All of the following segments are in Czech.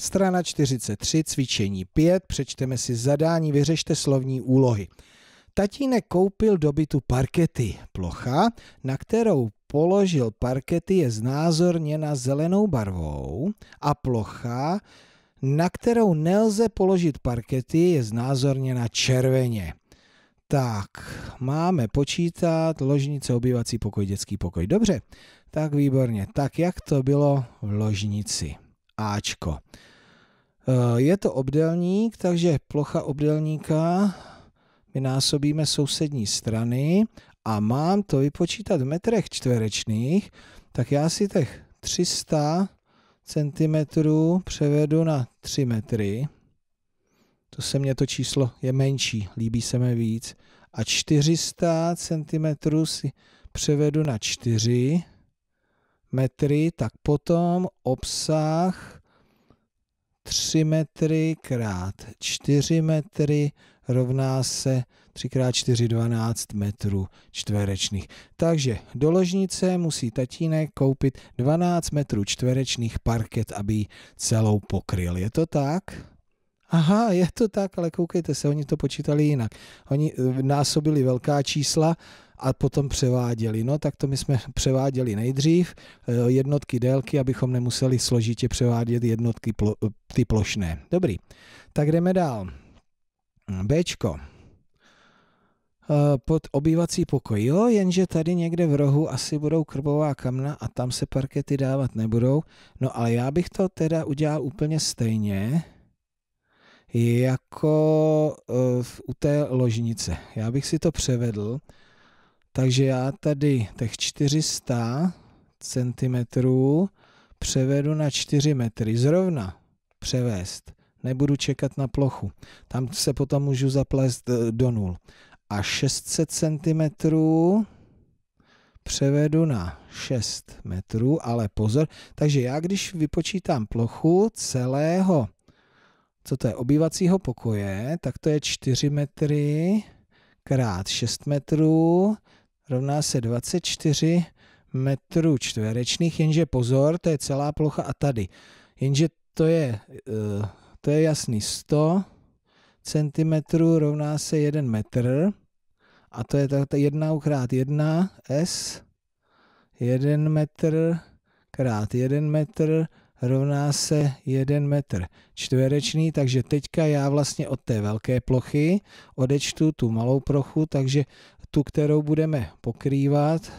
Strana 43, cvičení 5, přečteme si zadání, vyřešte slovní úlohy. Tatínek koupil do bytu parkety. Plocha, na kterou položil parkety, je znázorněna zelenou barvou a plocha, na kterou nelze položit parkety, je znázorněna červeně. Tak, máme počítat ložnice, obývací pokoj, dětský pokoj. Dobře, tak výborně. Tak jak to bylo v ložnici? Ačko. Eh, je to obdelník, takže plocha obdelníka vynásobíme sousední strany a mám to vypočítat v metrech čtverečných, tak já si těch 300 cm převedu na 3 metry. To se mně to číslo je menší, líbí se mi víc. A 400 cm si převedu na 4 metry, tak potom obsah 3 metry krát 4 metry rovná se 3 krát 4 12 metrů čtverečných. Takže do ložnice musí tatínek koupit 12 metrů čtverečných parket, aby ji celou pokryl. Je to tak? Aha, je to tak, ale koukejte se, oni to počítali jinak. Oni eh, násobili velká čísla a potom převáděli. No tak to my jsme převáděli nejdřív eh, jednotky délky, abychom nemuseli složitě převádět jednotky plo, eh, ty plošné. Dobrý, tak jdeme dál. Bčko. Eh, pod obývací pokoj. Jo, jenže tady někde v rohu asi budou krbová kamna a tam se parkety dávat nebudou. No ale já bych to teda udělal úplně stejně jako u té ložnice. Já bych si to převedl takže já tady těch 400 cm převedu na 4 metry. Zrovna převést. Nebudu čekat na plochu. Tam se potom můžu zaplést eh, do nul. A 600 cm převedu na 6 metrů, ale pozor, takže já když vypočítám plochu celého, co to je, obývacího pokoje, tak to je 4 metry krát 6 metrů rovná se 24 metrů čtverečných, jenže pozor, to je celá plocha a tady. Jenže to je, eh, to je jasný, 100 cm rovná se 1 metr a to je tak 1 krát 1 S, 1 metr krát 1 metr rovná se 1 metr čtverečný, takže teďka já vlastně od té velké plochy odečtu tu malou prochu, takže tu, kterou budeme pokrývat,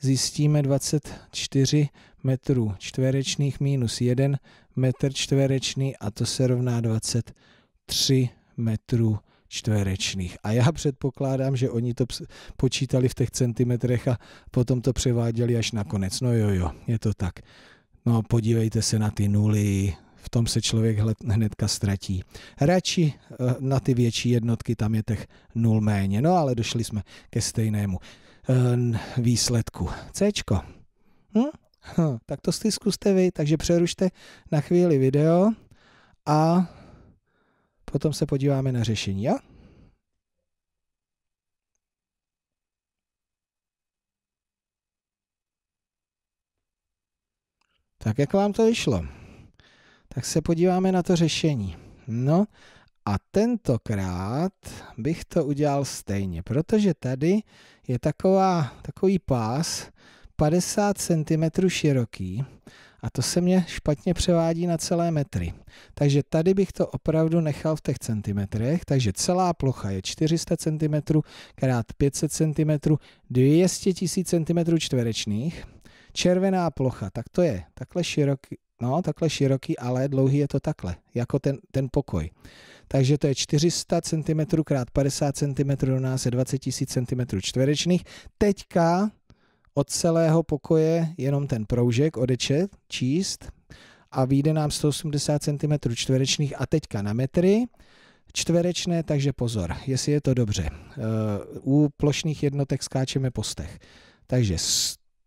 zjistíme 24 metrů čtverečných minus 1 metr čtverečný a to se rovná 23 metrů čtverečných. A já předpokládám, že oni to počítali v těch centimetrech a potom to převáděli až na konec. No jo, jo, je to tak. No podívejte se na ty nuly, v tom se člověk hnedka ztratí. Radši eh, na ty větší jednotky tam je těch nul méně, no ale došli jsme ke stejnému eh, výsledku. C. Hm? hm? tak to si zkuste vy, takže přerušte na chvíli video a potom se podíváme na řešení, jo? Ja? Tak jak vám to vyšlo? tak se podíváme na to řešení. No a tentokrát bych to udělal stejně, protože tady je taková, takový pás 50 cm široký a to se mě špatně převádí na celé metry. Takže tady bych to opravdu nechal v těch centimetrech, takže celá plocha je 400 cm krát 500 cm, 200 000 cm čtverečných. Červená plocha, tak to je takhle široký, no, takhle široký, ale dlouhý je to takhle, jako ten, ten pokoj. Takže to je 400 cm x 50 cm nás je 20 000 cm čtverečných. Teďka od celého pokoje jenom ten proužek odečet, číst a vyjde nám 180 cm čtverečných a teďka na metry čtverečné, takže pozor, jestli je to dobře. Eh, u plošných jednotek skáčeme po stech. Takže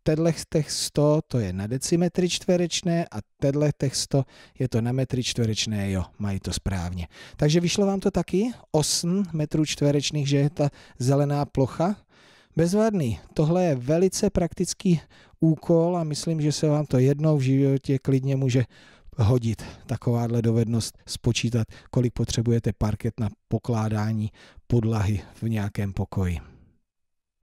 tedlech těch 100 to je na decimetry čtverečné a tedlech těch 100 je to na metry čtverečné, jo, mají to správně. Takže vyšlo vám to taky 8 metrů čtverečných, že je ta zelená plocha. Bezvadný, tohle je velice praktický úkol a myslím, že se vám to jednou v životě klidně může hodit takováhle dovednost, spočítat, kolik potřebujete parket na pokládání podlahy v nějakém pokoji.